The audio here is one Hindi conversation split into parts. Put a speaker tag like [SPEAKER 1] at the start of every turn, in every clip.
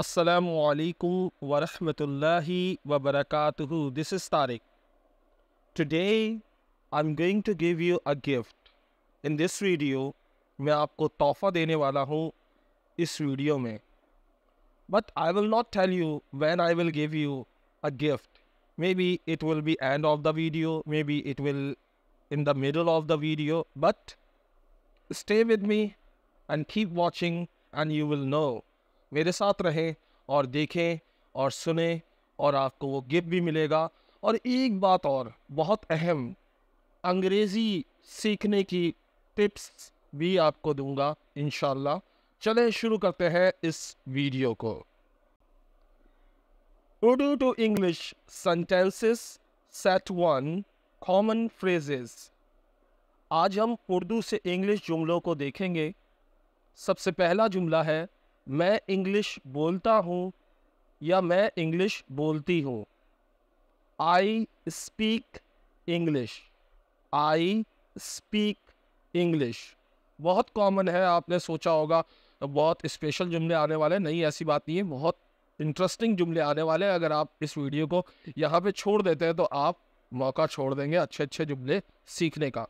[SPEAKER 1] Assalamu alaikum wa rahmatullahi wa barakatuhu. This is Tariq. Today, I'm going to give you a gift. In this video, मैं आपको तोहफा देने वाला हूँ इस वीडियो में But I will not tell you when I will give you a gift. Maybe it will be end of the video, maybe it will in the middle of the video, but stay with me and keep watching and you will know मेरे साथ रहें और देखें और सुने और आपको वो गिफ्ट भी मिलेगा और एक बात और बहुत अहम अंग्रेज़ी सीखने की टिप्स भी आपको दूंगा इन चलें शुरू करते हैं इस वीडियो को Urdu to English sentences set one common phrases आज हम उर्दू से इंग्लिश जुमलों को देखेंगे सबसे पहला जुमला है मैं इंग्लिश बोलता हूँ या मैं इंग्लिश बोलती हूँ I speak English I speak English बहुत कॉमन है आपने सोचा होगा तो बहुत स्पेशल जुमले आने वाले नहीं ऐसी बात नहीं है बहुत इंटरेस्टिंग जुमले आने वाले हैं अगर आप इस वीडियो को यहाँ पे छोड़ देते हैं तो आप मौका छोड़ देंगे अच्छे अच्छे जुमले सीखने का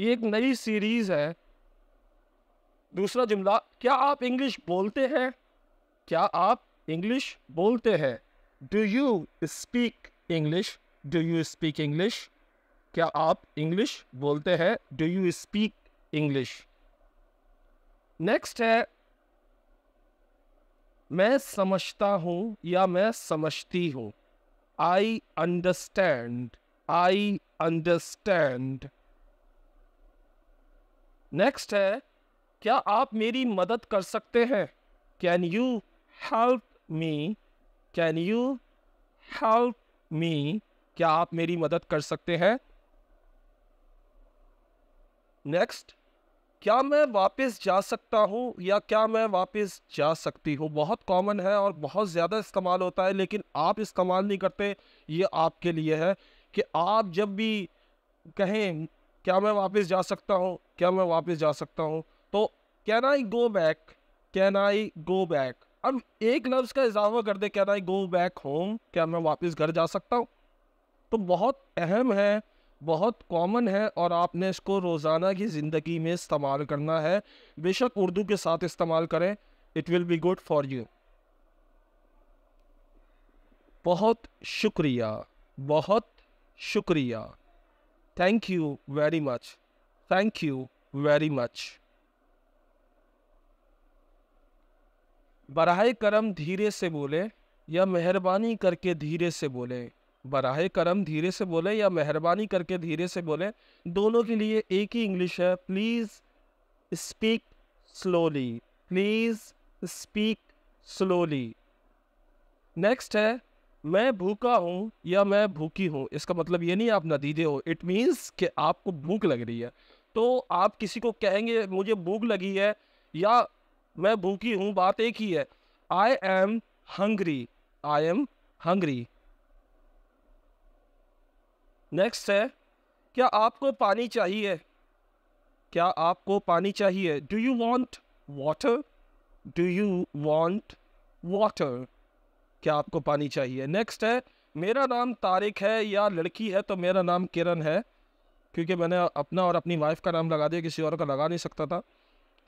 [SPEAKER 1] ये एक नई सीरीज़ है दूसरा जुमला क्या आप इंग्लिश बोलते हैं क्या आप इंग्लिश बोलते हैं do you speak English do you speak English क्या आप इंग्लिश बोलते हैं do you speak English next है मैं समझता हूँ या मैं समझती हूँ I understand I understand next है क्या आप मेरी मदद कर सकते हैं can you help me can you help me क्या आप मेरी मदद कर सकते हैं नेक्स्ट क्या मैं वापस जा सकता हूँ या क्या मैं वापस जा सकती हूँ बहुत कॉमन है और बहुत ज़्यादा इस्तेमाल होता है लेकिन आप इस्तेमाल नहीं करते ये आपके लिए है कि आप जब भी कहें क्या मैं वापस जा सकता हूँ क्या मैं वापस जा सकता हूँ तो can I go back can I go back अब एक लफ्ज़ का इजाफा कर दे can I go back home क्या मैं वापस घर जा सकता हूँ तो बहुत अहम है बहुत कॉमन है और आपने इसको रोज़ाना की ज़िंदगी में इस्तेमाल करना है बेशक उर्दू के साथ इस्तेमाल करें it will be good for you बहुत शुक्रिया बहुत शुक्रिया thank you very much thank you very much बरह करम धीरे से बोले या मेहरबानी करके धीरे से बोले बरह करम धीरे से बोले या मेहरबानी करके धीरे से बोले दोनों के लिए एक ही इंग्लिश है please speak slowly please speak slowly next है मैं भूखा हूँ या मैं भूखी हूँ इसका मतलब ये नहीं आप नदीदे हो इट मीन्स कि आपको भूख लग रही है तो आप किसी को कहेंगे मुझे भूख लगी है या मैं भूखी हूँ बात एक ही है I am hungry I am hungry next है क्या आपको पानी चाहिए क्या आपको पानी चाहिए do you want water do you want water क्या आपको पानी चाहिए नेक्स्ट है मेरा नाम तारिक है या लड़की है तो मेरा नाम किरण है क्योंकि मैंने अपना और अपनी वाइफ का नाम लगा दिया किसी और का लगा नहीं सकता था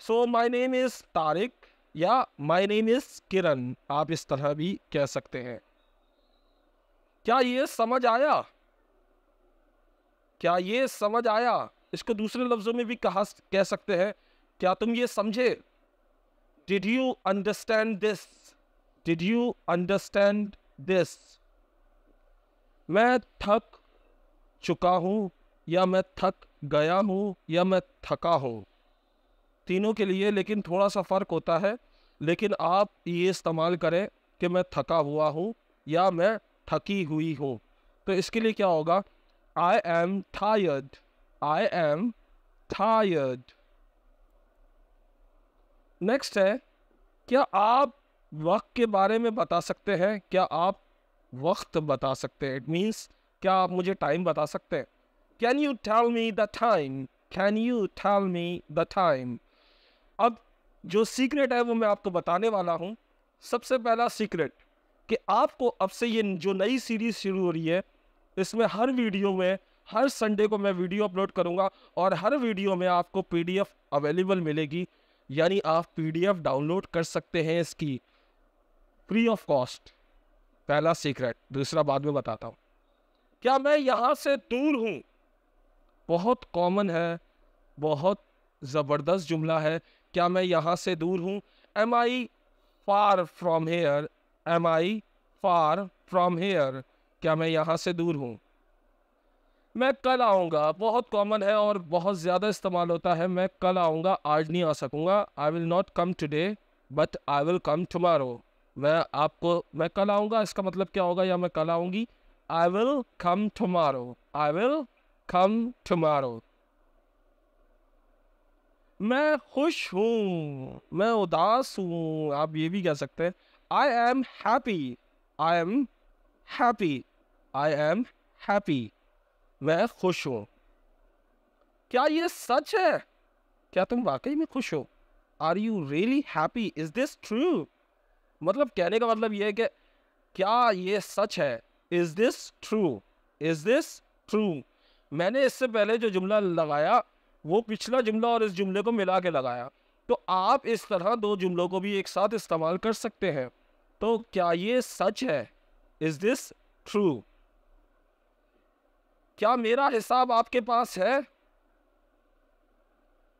[SPEAKER 1] so my name is Tariq या माई नेम इज़ किरण आप इस तरह भी कह सकते हैं क्या ये समझ आया क्या ये समझ आया इसको दूसरे लफ्ज़ों में भी कहा कह सकते हैं क्या तुम ये समझे did you understand this did you understand this मैं थक चुका हूं या मैं थक गया हूं या मैं थका हूँ तीनों के लिए लेकिन थोड़ा सा फ़र्क होता है लेकिन आप ये इस्तेमाल करें कि मैं थका हुआ हूँ या मैं थकी हुई हूँ तो इसके लिए क्या होगा आई एम थायड आई एम टायर्ड नेक्स्ट है क्या आप वक्त के बारे में बता सकते हैं क्या आप वक्त बता सकते हैं इट मीन्स क्या आप मुझे टाइम बता सकते हैं can you tell me the time can you tell me the time अब जो सीक्रेट है वो मैं आपको बताने वाला हूँ सबसे पहला सीक्रेट कि आपको अब से ये जो नई सीरीज़ शुरू हो रही है इसमें हर वीडियो में हर संडे को मैं वीडियो अपलोड करूँगा और हर वीडियो में आपको पीडीएफ अवेलेबल मिलेगी यानी आप पीडीएफ डाउनलोड कर सकते हैं इसकी फ्री ऑफ कॉस्ट पहला सीक्रेट दूसरा बाद में बताता हूँ क्या मैं यहाँ से दूर हूँ बहुत कॉमन है बहुत ज़बरदस्त जुमला है क्या मैं यहाँ से दूर हूँ am I far from here am I far from here क्या मैं यहाँ से दूर हूँ मैं कल आऊँगा बहुत कॉमन है और बहुत ज़्यादा इस्तेमाल होता है मैं कल आऊँगा आज नहीं आ सकूँगा I will not come today but I will come tomorrow मैं आपको मैं कल आऊँगा इसका मतलब क्या होगा या मैं कल आऊँगी I will come tomorrow I will come tomorrow मैं खुश हूँ मैं उदास हूँ आप ये भी कह सकते हैं I am happy I am happy I am happy मैं खुश हूँ क्या ये सच है क्या तुम वाकई में खुश हो are you really happy is this true मतलब कहने का मतलब ये है कि क्या ये सच है is this true is this true मैंने इससे पहले जो जुमला लगाया वो पिछला जुमला और इस जुमले को मिला के लगाया तो आप इस तरह दो जुमलों को भी एक साथ इस्तेमाल कर सकते हैं तो क्या ये सच है इज़ दिस ट्रू क्या मेरा हिसाब आपके पास है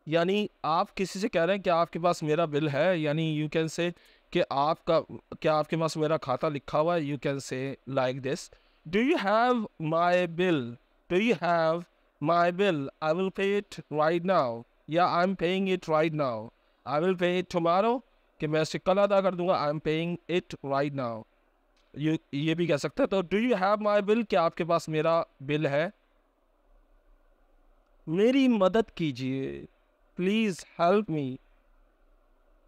[SPEAKER 1] यानी आप किसी से कह रहे हैं कि आपके पास मेरा बिल है यानी यू कैन से कि आपका क्या आपके पास मेरा खाता लिखा हुआ है you can say like this do you have my bill do you have my bill, I will pay it right now. या I am paying it right now I will pay it tomorrow कि मैं इसे कल अदा कर दूंगा I am paying it right ye ये ये भी कह सकते हैं तो do you have my bill क्या आपके पास मेरा बिल है मेरी मदद कीजिए प्लीज़ हेल्प मी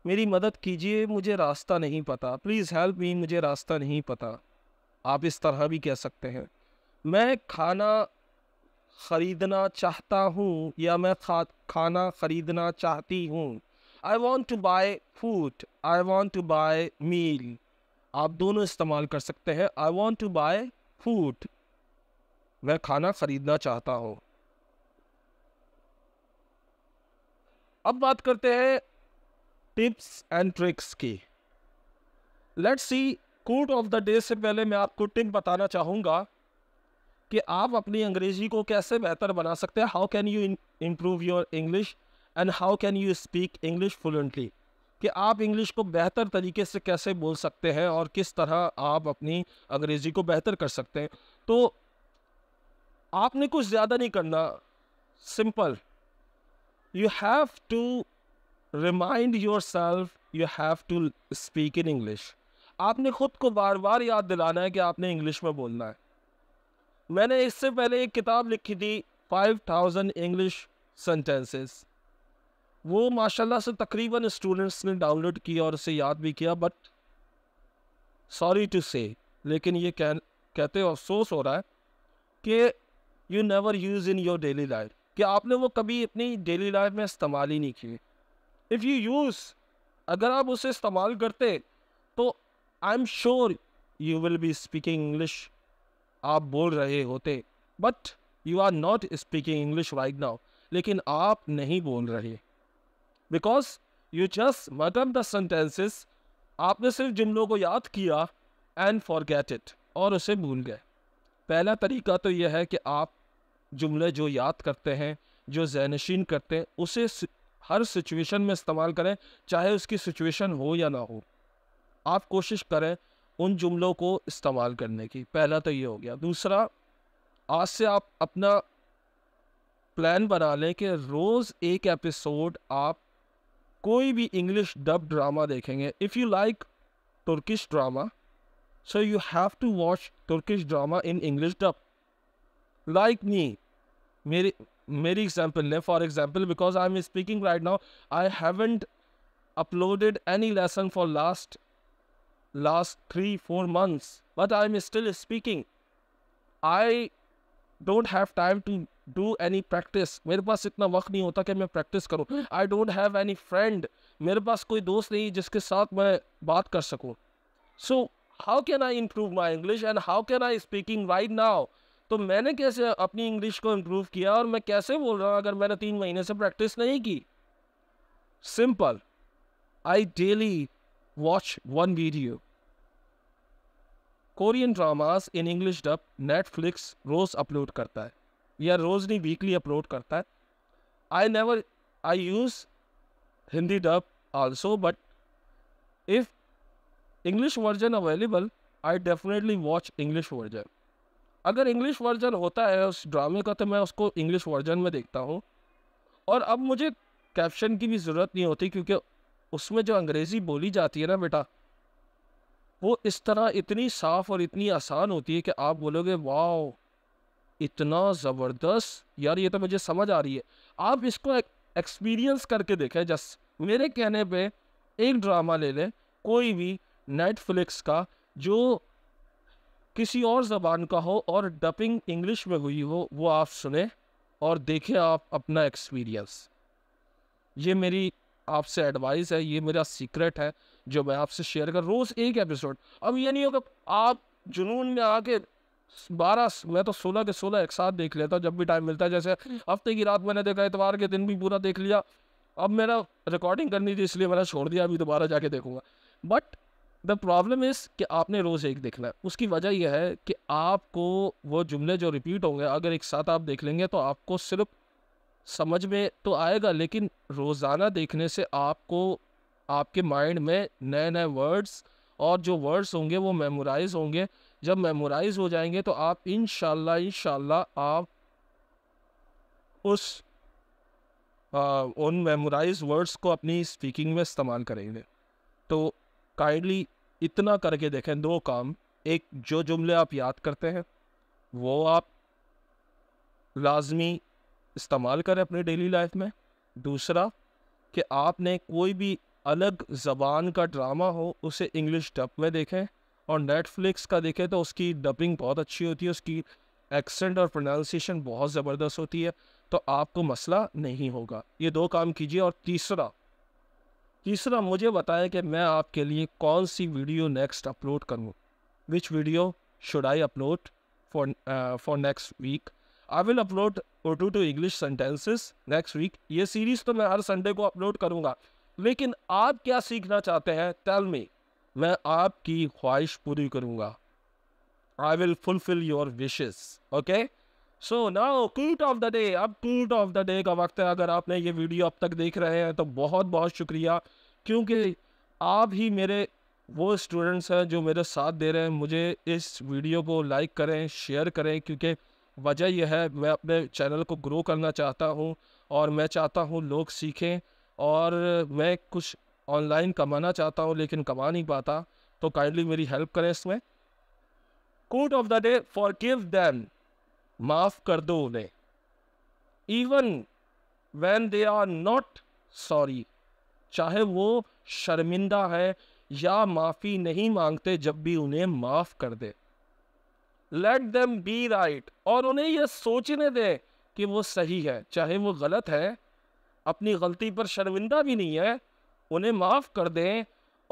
[SPEAKER 1] मेरी मदद कीजिए मुझे रास्ता नहीं पता प्लीज़ हेल्प मी मुझे रास्ता नहीं पता आप इस तरह भी कह सकते हैं मैं खाना ख़रीदना चाहता हूँ या मैं खा खाना ख़रीदना चाहती हूँ I want to buy food I want to buy meal आप दोनों इस्तेमाल कर सकते हैं I want to buy food मैं खाना ख़रीदना चाहता हूँ अब बात करते हैं टिप्स एंड ट्रिक्स की let's see quote of the day से पहले मैं आपको टिप बताना चाहूँगा कि आप अपनी अंग्रेजी को कैसे बेहतर बना सकते हैं how can you improve your English and how can you speak English fluently कि आप इंग्लिश को बेहतर तरीके से कैसे बोल सकते हैं और किस तरह आप अपनी अंग्रेज़ी को बेहतर कर सकते हैं तो आपने कुछ ज़्यादा नहीं करना simple you have to remind yourself you have to speak in English आपने खुद को बार बार याद दिलाना है कि आपने इंग्लिश में बोलना है मैंने इससे पहले एक किताब लिखी थी फाइव थाउजेंड इंग्लिश सेंटेंसेस वो माशाल्लाह से तकरीबन स्टूडेंट्स ने डाउनलोड किया और उसे याद भी किया बट सॉरी टू से लेकिन ये कह कहते हो अफसोस हो रहा है कि you never use in your daily life कि आपने वो कभी अपनी डेली लाइफ में इस्तेमाल ही नहीं किए इफ़ यू यूज़ अगर आप उसे इस्तेमाल करते तो I am sure you will be speaking English आप बोल रहे होते but you are not speaking English right now लेकिन आप नहीं बोल रहे बिकॉज यू जस्ट मटम द सेंटेंसेस आपने सिर्फ जुमलों को याद किया एंड फॉर गेट इट और उसे भूल गए पहला तरीका तो यह है कि आप जुमले जो याद करते हैं जो जैनशीन करते हैं उसे हर सिचुएशन में इस्तेमाल करें चाहे उसकी सिचुएशन हो या ना हो आप कोशिश करें उन जुमलों को इस्तेमाल करने की पहला तो ये हो गया दूसरा आज से आप अपना प्लान बना लें कि रोज़ एक एपिसोड आप कोई भी इंग्लिश डब ड्रामा देखेंगे if you like Turkish drama so you have to watch Turkish drama in English dub like me मेरी मेरी एग्जाम्पल ने for example because I am speaking right now I haven't uploaded any lesson for last last three, four months, but I'm still speaking. I don't have time to do any practice. मेरे पास इतना वक्त नहीं होता कि मैं practice करूँ I don't have any friend. मेरे पास कोई दोस्त नहीं जिसके साथ मैं बात कर सकूँ So how can I improve my English and how can I speaking right now? तो मैंने कैसे अपनी इंग्लिश को इम्प्रूव किया और मैं कैसे बोल रहा हूँ अगर मैंने तीन महीने से प्रैक्टिस नहीं की simple I daily watch one video. Korean dramas in English dub Netflix रोज़ अपलोड करता है या रोज़ नहीं वीकली अपलोड करता है I never I use Hindi dub also but if English version available I definitely watch English version अगर इंग्लिश वर्जन होता है उस ड्रामे का तो मैं उसको इंग्लिश वर्जन में देखता हूँ और अब मुझे कैप्शन की भी ज़रूरत नहीं होती क्योंकि उसमें जो अंग्रेज़ी बोली जाती है ना बेटा वो इस तरह इतनी साफ़ और इतनी आसान होती है कि आप बोलोगे वाओ इतना ज़बरदस्त यार ये तो मुझे समझ आ रही है आप इसको एक्सपीरियंस करके देखें जस मेरे कहने पे एक ड्रामा ले लें कोई भी नेटफ्लिक्स का जो किसी और ज़बान का हो और डपिंग इंग्लिश में हुई हो वो आप सुने और देखें आप अपना एक्सपीरियंस ये मेरी आपसे एडवाइस है ये मेरा सीक्रेट है जो मैं आपसे शेयर कर रोज़ एक एपिसोड अब ये नहीं होगा आप जुनून में आके बारह मैं तो सोलह के सोलह एक साथ देख लेता हूँ जब भी टाइम मिलता है जैसे हम्म। हफ्ते की रात मैंने देखा इतवार के दिन भी पूरा देख लिया अब मेरा रिकॉर्डिंग करनी थी इसलिए मैंने छोड़ दिया अभी दोबारा जाके देखूंगा बट द प्रॉब्लम इज़ कि आपने रोज़ एक देखना है उसकी वजह यह है कि आपको वो जुमले जो रिपीट होंगे अगर एक साथ आप देख लेंगे तो आपको सिर्फ समझ में तो आएगा लेकिन रोज़ाना देखने से आपको आपके माइंड में नए नए वर्ड्स और जो वर्ड्स होंगे वो मेमोराइज होंगे जब मेमोराइज हो जाएंगे तो आप इन शाला आप उस उन मेमोराइज वर्ड्स को अपनी स्पीकिंग में इस्तेमाल करेंगे तो काइंडली इतना करके देखें दो काम एक जो जुमले आप याद करते हैं वो आप लाजमी इस्तेमाल करें अपने डेली लाइफ में दूसरा कि आपने कोई भी अलग ज़बान का ड्रामा हो उसे इंग्लिश डब में देखें और नेटफ्लिक्स का देखें तो उसकी डबिंग बहुत अच्छी होती है उसकी एक्सेंट और प्रोनाउंसिएशन बहुत ज़बरदस्त होती है तो आपको मसला नहीं होगा ये दो काम कीजिए और तीसरा तीसरा मुझे बताएं कि मैं आपके लिए कौन सी वीडियो नेक्स्ट अपलोड करूँ which video should I upload for for next week I will upload Urdu to English sentences next week ये सीरीज तो मैं हर संडे को अपलोड करूँगा लेकिन आप क्या सीखना चाहते हैं टेल मी मैं आपकी ख्वाहिश पूरी करूँगा I will fulfil your wishes okay so now quote of the day अब क्यूट ऑफ द डे का वक्त है अगर आपने ये वीडियो अब तक देख रहे हैं तो बहुत बहुत शुक्रिया क्योंकि आप ही मेरे वो स्टूडेंट्स हैं जो मेरे साथ दे रहे हैं मुझे इस वीडियो को लाइक करें शेयर करें क्योंकि वजह यह है मैं अपने चैनल को ग्रो करना चाहता हूँ और मैं चाहता हूँ लोग सीखें और मैं कुछ ऑनलाइन कमाना चाहता हूँ लेकिन कमा नहीं पाता तो काइंडली मेरी हेल्प करें इसमें quote of the day forgive them माफ़ कर दो उन्हें even when they are not sorry चाहे वो शर्मिंदा है या माफ़ी नहीं मांगते जब भी उन्हें माफ़ कर दे लेट देम बी राइट और उन्हें यह सोचने दें कि वो सही है चाहे वो गलत है अपनी गलती पर शर्मिंदा भी नहीं है उन्हें माफ़ कर दें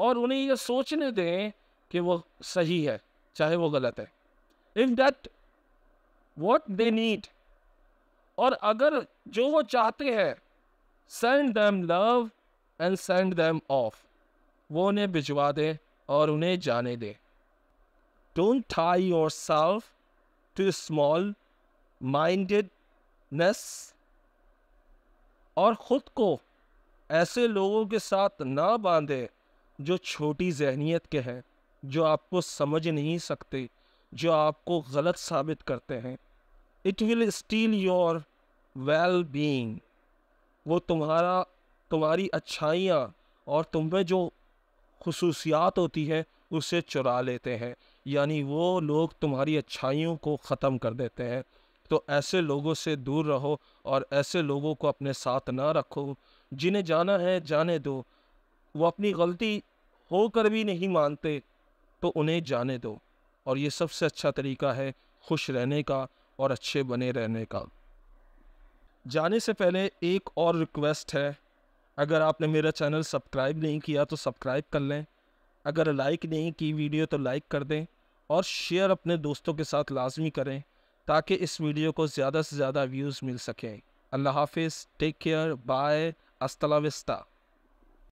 [SPEAKER 1] और उन्हें यह सोचने दें कि वो सही है चाहे वो गलत है if that what they need और अगर जो वो चाहते हैं send them love and send them off वो उन्हें भिजवा दें और उन्हें जाने दें Don't tie yourself to small mindedness और ख़ुद को ऐसे लोगों के साथ ना बांधे जो छोटी जहनीत के हैं जो आपको समझ नहीं सकते जो आपको गलत साबित करते हैं it will steal your well being वो तुम्हारा तुम्हारी अच्छाइयाँ और तुम में जो खसूसियात होती है उसे चुरा लेते हैं यानी वो लोग तुम्हारी अच्छाइयों को ख़त्म कर देते हैं तो ऐसे लोगों से दूर रहो और ऐसे लोगों को अपने साथ ना रखो जिन्हें जाना है जाने दो वो अपनी गलती होकर भी नहीं मानते तो उन्हें जाने दो और ये सबसे अच्छा तरीका है खुश रहने का और अच्छे बने रहने का जाने से पहले एक और रिक्वेस्ट है अगर आपने मेरा चैनल सब्सक्राइब नहीं किया तो सब्सक्राइब कर लें अगर लाइक नहीं की वीडियो तो लाइक कर दें और शेयर अपने दोस्तों के साथ लाजमी करें ताकि इस वीडियो को ज़्यादा से ज़्यादा व्यूज़ मिल सकें अल्लाह हाफिज़ टेक केयर बाय अस्तला